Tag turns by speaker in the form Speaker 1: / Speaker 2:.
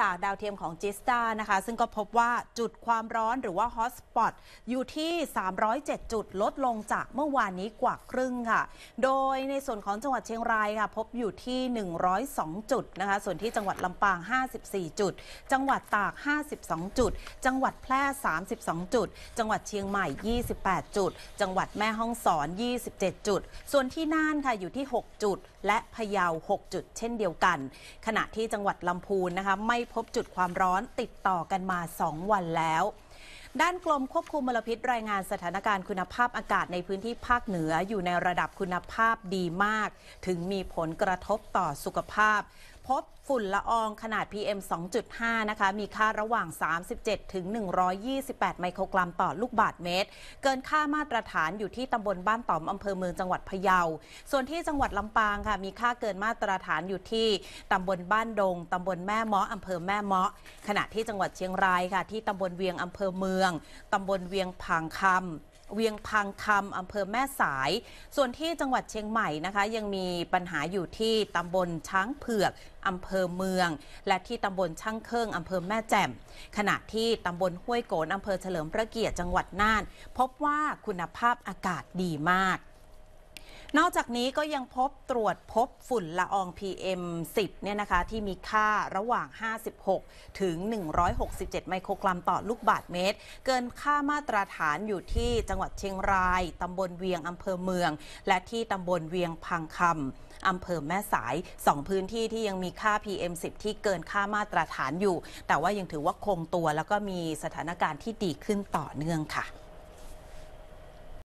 Speaker 1: จากดาวเทียมของจิสตานะคะซึ่งก็พบว่าจุดความร้อนหรือว่าฮอตสปอตอยู่ที่ 307 จุด ลดลงจากเมื่อวานนี้กว่าครึ่งค่ะ โดยในส่วนของจังหวัดเชียงรายค่ะพบอยู่ที่ 102 จุดนะคะส่วนที่จังหวัดลำปาง 54 จุด จังหวัดตาก 52 จุด จังหวัดแพร่ 32 จุดจังหวัดเชียงใหม่ 28 จุด จังหวัดแม่ฮ่องสอน 27 จุดส่วนที่น่านค่ะอยู่ที่ 6 จุดและพะเยา6จุดเช่นเดียวกัน ขณะที่จังหวัดลำพูนนะคะไม่พบจุดความร้อนติดต่อกันมา 2 วันแล้ว ด้านกรมควบคุมมลพิษรายงานสถานการณ์คุณภาพอากาศในพื้นที่ภาคเหนืออยู่ในระดับคุณภาพดีมาก ถึงมีผลกระทบต่อสุขภาพพบฝุ่นละอองขนาด PM 2.5 นะคะ มีค่าระหว่าง 37ถึง128 ไมโครกรัมต่อลูกบาทเมตรเกินค่ามาตรฐานอยู่ที่ตำบลบ้านต่อมอำเภอเมืองจังหวัดพะเยา ส่วนที่จังหวัดลำปางค่ะ มีค่าเกินมาตรฐานอยู่ที่ ตำบลบ้านดงตำบลแม่เมาะอำเภอแม่เมาะขณะที่จังหวัดเชียงรายค่ะ ที่ตำบลเวียงอำเภอเมือง ตำบลเวียงผางคำเวียงพังคำอำเภอแม่สาย ส่วนที่จังหวัดเชียงใหม่นะคะ ยังมีปัญหาอยู่ที่ตำบลช้างเผือกอำเภอเมืองและที่ตำบลช่างเครื่องอำเภอแม่แจ่มขณะที่ตำบลห้วยโกนอำเภอเฉลิมพระเกียรติจังหวัดน่าน พบว่าคุณภาพอากาศดีมากนอกจากนี้ก็ยังพบตรวจพบฝุ่นละออง PM 10เนี่ยนะคะ ที่มีค่าระหว่าง 56 ถึง 167ไมโครกรัมต่อลูกบาทเมตร เกินค่ามาตรฐานอยู่ที่จังหวัดเชียงรายตำบลเวียงอำเภอเมือง และที่ตำบลเวียงพังคำอำเภอแม่สาย 2 พื้นที่ที่ยังมีค่า PM 10ที่เกินค่ามาตรฐานอยู่ แต่ว่ายังถือว่าคงตัวแล้วก็มีสถานการณ์ที่ดีขึ้นต่อเนื่องค่ะ